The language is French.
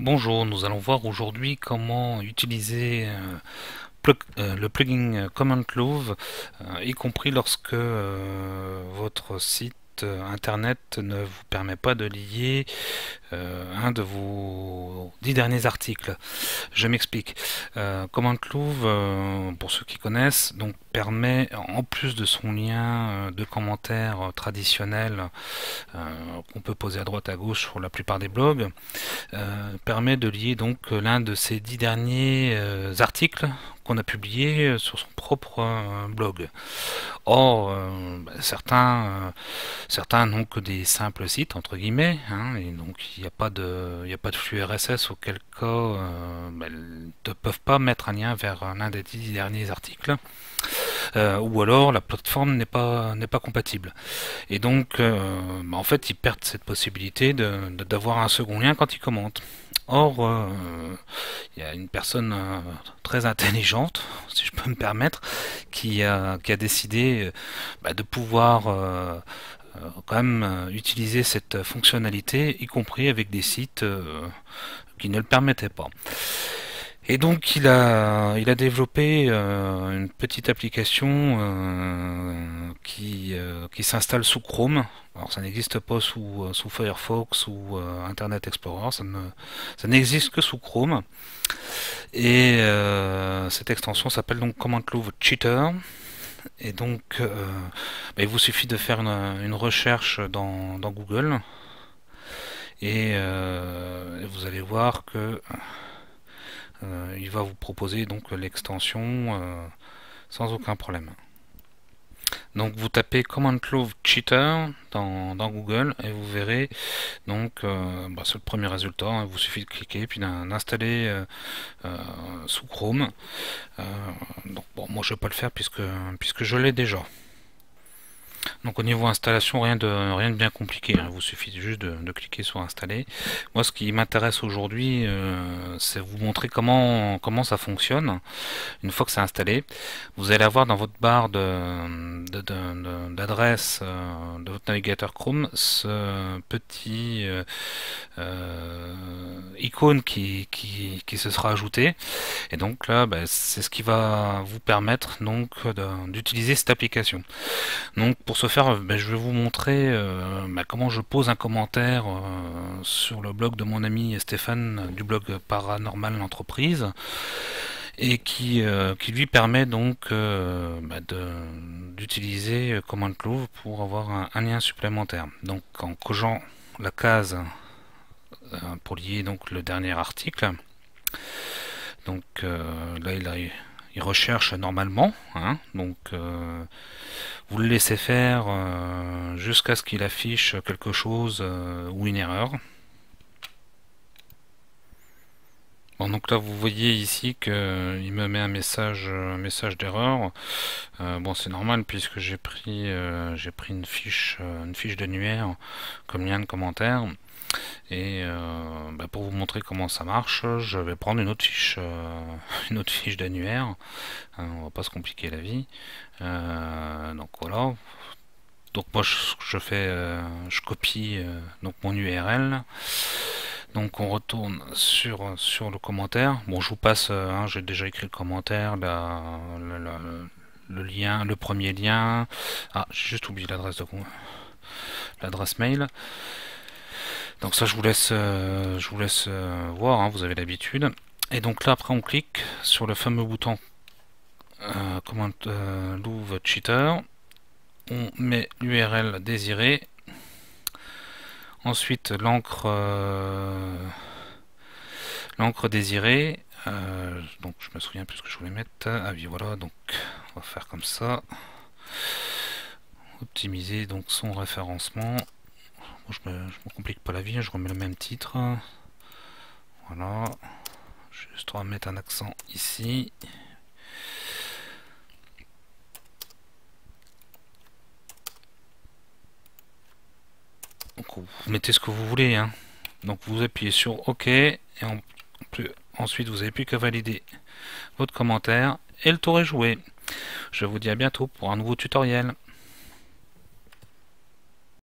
Bonjour, nous allons voir aujourd'hui comment utiliser euh, euh, le plugin euh, Command Clove y compris lorsque votre site euh, internet ne vous permet pas de lier euh, un de vos dix derniers articles. Je m'explique. comment euh, Comment pour ceux qui connaissent, donc permet, en plus de son lien de commentaires traditionnel qu'on peut poser à droite à gauche sur la plupart des blogs, permet de lier donc l'un de ces dix derniers articles qu'on a publié sur son propre blog. Or, euh, bah, euh, certains, n'ont que des simples sites, entre guillemets, hein, et donc il n'y a, pas de, a pas de flux RSS, auquel cas ils euh, bah, ne peuvent pas mettre un lien vers l'un des dix derniers articles. ou alors la plateforme n'est pas compatible et donc bah, en fait ils perdent cette possibilité d'avoir un second lien quand ils commentent Or, euh, il y a une personne euh, très intelligente, si je peux me permettre, qui, a, décidé euh, bah, de pouvoir quand même utiliser cette fonctionnalité, y compris avec des sites qui ne le permettaient pas. Et donc il a, il a développé euh, une petite application euh, qui, euh, qui s'installe sous Chrome. Alors ça n'existe pas sous, sous Firefox ou Internet Explorer, ça, n'existe que sous Chrome. Et cette extension s'appelle donc Command Love Cheater. Et donc bah, il vous suffit de faire une, recherche dans, dans, Google. Et vous allez voir que... Euh, il va vous proposer donc l'extension euh, sans aucun problème. Donc vous tapez Command Clove Cheater dans, Google et vous verrez donc euh, bah, c'est le premier résultat, hein. il vous suffit de cliquer puis d'installer sous Chrome. donc bon moi je ne vais pas le faire puisque, puisque je l'ai déjà. Donc au niveau installation, rien de, rien de bien compliqué. Il hein. vous suffit juste de, cliquer sur installer. Moi, ce qui m'intéresse aujourd'hui, euh, c'est vous montrer comment, comment ça fonctionne. Une fois que c'est installé, vous allez avoir dans votre barre d'adresse de, euh, de, votre navigateur Chrome ce petit euh, icône qui, qui, se sera ajouté. Et donc là, bah, c'est ce qui va vous permettre donc d'utiliser cette application. Donc pour ce faire, euh, ben, je vais vous montrer euh, ben, comment je pose un commentaire euh, sur le blog de mon ami Stéphane du blog Paranormal Entreprise et qui, qui lui permet donc ben, d'utiliser Command Clove pour avoir un, lien supplémentaire. Donc en cochant la case pour lier donc le dernier article, donc là il, recherche normalement, hein, donc vous le laissez faire euh, jusqu'à ce qu'il affiche quelque chose euh, ou une erreur. donc là vous voyez ici qu'il euh, me met un message, euh, un message d'erreur. Euh, bon c'est normal puisque j'ai pris, pris une fiche, une fiche d'annuaire comme lien de commentaire. Et bah, pour vous montrer comment ça marche, je vais prendre une autre fiche, une autre fiche d'annuaire. On hein, on va pas se compliquer la vie. donc voilà. Donc moi je, je fais, je copie donc mon URL. Donc on retourne sur, sur le commentaire. Bon, je vous passe, euh, hein, j'ai déjà écrit le commentaire, le lien, le premier lien. Ah, j'ai juste oublié l'adresse de l'adresse mail. Donc ça, je vous laisse, euh, je vous laisse euh, voir. Hein, vous avez l'habitude. Et donc là, après, on clique sur le fameux bouton euh, comment, votre Cheater. On met l'URL désirée Ensuite, l'encre euh, l'encre désirée. Euh, donc je me souviens plus ce que je voulais mettre. Ah voilà, donc on va faire comme ça. Optimiser donc son référencement. je, me, me complique pas la vie, hein, je remets le même titre. Voilà. Juste on va mettre un accent ici. vous mettez ce que vous voulez. Hein. Donc vous appuyez sur OK et ensuite vous n'avez plus qu'à valider votre commentaire et le tour est joué. Je vous dis à bientôt pour un nouveau tutoriel.